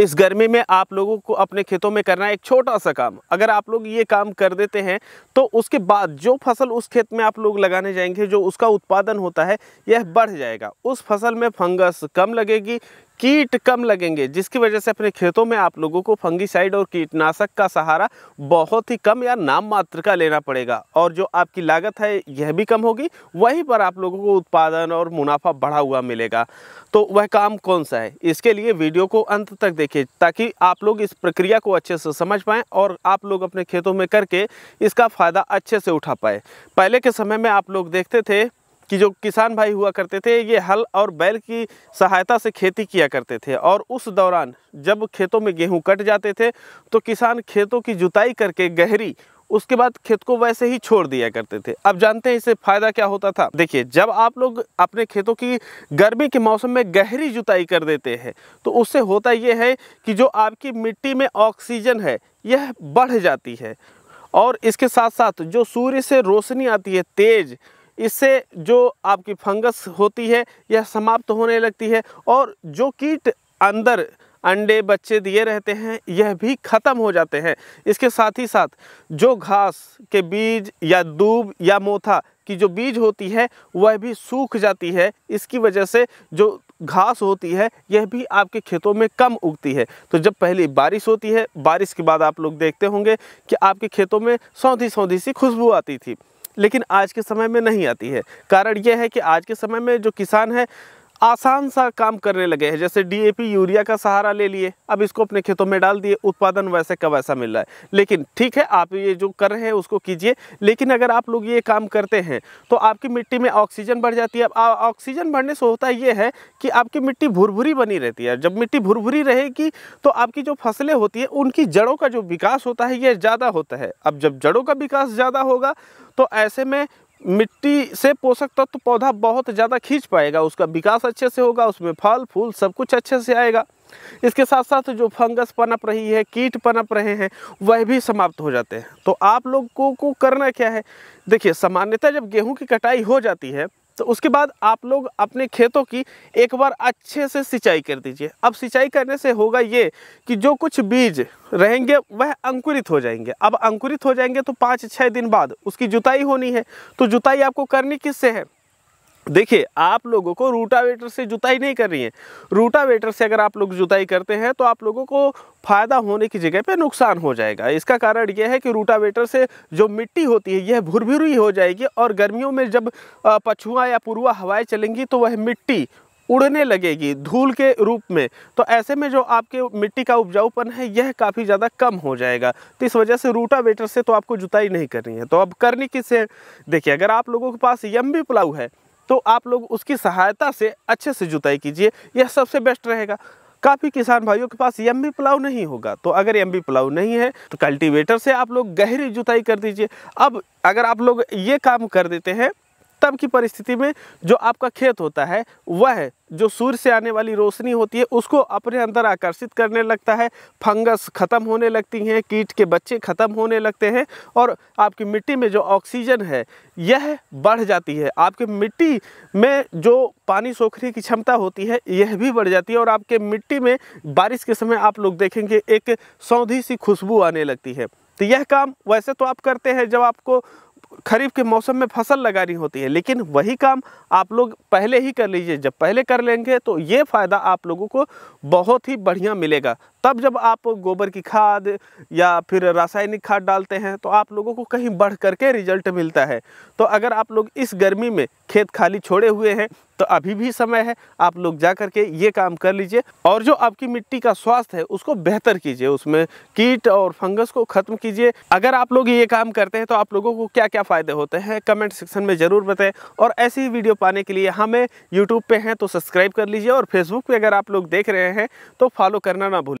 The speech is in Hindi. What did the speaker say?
इस गर्मी में आप लोगों को अपने खेतों में करना है एक छोटा सा काम अगर आप लोग ये काम कर देते हैं तो उसके बाद जो फसल उस खेत में आप लोग लगाने जाएंगे जो उसका उत्पादन होता है यह बढ़ जाएगा उस फसल में फंगस कम लगेगी कीट कम लगेंगे जिसकी वजह से अपने खेतों में आप लोगों को फंगिसाइड और कीटनाशक का सहारा बहुत ही कम या नाम मात्र का लेना पड़ेगा और जो आपकी लागत है यह भी कम होगी वहीं पर आप लोगों को उत्पादन और मुनाफा बढ़ा हुआ मिलेगा तो वह काम कौन सा है इसके लिए वीडियो को अंत तक देखिए ताकि आप लोग इस प्रक्रिया को अच्छे से समझ पाएँ और आप लोग अपने खेतों में करके इसका फ़ायदा अच्छे से उठा पाए पहले के समय में आप लोग देखते थे कि जो किसान भाई हुआ करते थे ये हल और बैल की सहायता से खेती किया करते थे और उस दौरान जब खेतों में गेहूँ कट जाते थे तो किसान खेतों की जुताई करके गहरी उसके बाद खेत को वैसे ही छोड़ दिया करते थे अब जानते हैं इससे फायदा क्या होता था देखिए जब आप लोग अपने खेतों की गर्मी के मौसम में गहरी जुताई कर देते हैं तो उससे होता यह है कि जो आपकी मिट्टी में ऑक्सीजन है यह बढ़ जाती है और इसके साथ साथ जो सूर्य से रोशनी आती है तेज़ इससे जो आपकी फंगस होती है यह समाप्त होने लगती है और जो कीट अंदर अंडे बच्चे दिए रहते हैं यह भी ख़त्म हो जाते हैं इसके साथ ही साथ जो घास के बीज या दूब या मोथा की जो बीज होती है वह भी सूख जाती है इसकी वजह से जो घास होती है यह भी आपके खेतों में कम उगती है तो जब पहली बारिश होती है बारिश के बाद आप लोग देखते होंगे कि आपके खेतों में सौंधी सौधी सी खुशबू आती थी लेकिन आज के समय में नहीं आती है कारण यह है कि आज के समय में जो किसान है आसान सा काम करने लगे हैं जैसे डीएपी यूरिया का सहारा ले लिए अब इसको अपने खेतों में डाल दिए उत्पादन वैसे का वैसा मिल रहा है लेकिन ठीक है आप ये जो कर रहे हैं उसको कीजिए लेकिन अगर आप लोग ये काम करते हैं तो आपकी मिट्टी में ऑक्सीजन बढ़ जाती है अब ऑक्सीजन बढ़ने से होता ये है कि आपकी मिट्टी भुरभुरी बनी रहती है जब मिट्टी भुरभुरी रहेगी तो आपकी जो फसलें होती है उनकी जड़ों का जो विकास होता है ये ज़्यादा होता है अब जब जड़ों का विकास ज़्यादा होगा तो ऐसे में मिट्टी से पोषक तत्व तो पौधा बहुत ज़्यादा खींच पाएगा उसका विकास अच्छे से होगा उसमें फल फूल सब कुछ अच्छे से आएगा इसके साथ साथ जो फंगस पनप रही है कीट पनप रहे हैं वह भी समाप्त हो जाते हैं तो आप लोगों को करना क्या है देखिए सामान्यतः जब गेहूं की कटाई हो जाती है तो उसके बाद आप लोग अपने खेतों की एक बार अच्छे से सिंचाई कर दीजिए अब सिंचाई करने से होगा ये कि जो कुछ बीज रहेंगे वह अंकुरित हो जाएंगे अब अंकुरित हो जाएंगे तो पाँच छः दिन बाद उसकी जुताई होनी है तो जुताई आपको करनी किससे है देखिए आप लोगों को रूटावेटर से जुताई नहीं करनी है रूटावेटर से अगर आप लोग जुताई करते हैं तो आप लोगों को फ़ायदा होने की जगह पे नुकसान हो जाएगा इसका कारण यह है कि रूटावेटर से जो मिट्टी होती है यह भुरभुरी हो जाएगी और गर्मियों में जब पछुआ या पुरुआ हवाएं चलेंगी तो वह मिट्टी उड़ने लगेगी धूल के रूप में तो ऐसे में जो आपके मिट्टी का उपजाऊपन है यह काफ़ी ज़्यादा कम हो जाएगा तो इस वजह से रूटावेटर से तो आपको जुताई नहीं करनी है तो अब करनी किससे देखिए अगर आप लोगों के पास यम भी प्लाऊ है तो आप लोग उसकी सहायता से अच्छे से जुताई कीजिए यह सबसे बेस्ट रहेगा काफ़ी किसान भाइयों के पास एम बी प्लाव नहीं होगा तो अगर एम बी प्लाव नहीं है तो कल्टीवेटर से आप लोग गहरी जुताई कर दीजिए अब अगर आप लोग ये काम कर देते हैं तब की परिस्थिति में जो आपका खेत होता है वह जो सूर्य से आने वाली रोशनी होती है उसको अपने अंदर आकर्षित करने लगता है फंगस ख़त्म होने लगती हैं कीट के बच्चे ख़त्म होने लगते हैं और आपकी मिट्टी में जो ऑक्सीजन है यह बढ़ जाती है आपके मिट्टी में जो पानी सोखने की क्षमता होती है यह भी बढ़ जाती है और आपके मिट्टी में बारिश के समय आप लोग देखेंगे एक सौधी सी खुशबू आने लगती है तो यह काम वैसे तो आप करते हैं जब आपको खरीफ के मौसम में फसल लगानी होती है लेकिन वही काम आप लोग पहले ही कर लीजिए जब पहले कर लेंगे तो ये फ़ायदा आप लोगों को बहुत ही बढ़िया मिलेगा तब जब आप गोबर की खाद या फिर रासायनिक खाद डालते हैं तो आप लोगों को कहीं बढ़ करके रिजल्ट मिलता है तो अगर आप लोग इस गर्मी में खेत खाली छोड़े हुए हैं तो अभी भी समय है आप लोग जा करके ये काम कर लीजिए और जो आपकी मिट्टी का स्वास्थ्य है उसको बेहतर कीजिए उसमें कीट और फंगस को ख़त्म कीजिए अगर आप लोग ये काम करते हैं तो आप लोगों को क्या क्या फ़ायदे होते हैं कमेंट सेक्शन में ज़रूर बताएं और ऐसी ही वीडियो पाने के लिए हमें यूट्यूब पे हैं तो सब्सक्राइब कर लीजिए और फेसबुक पर अगर आप लोग देख रहे हैं तो फॉलो करना ना भूलें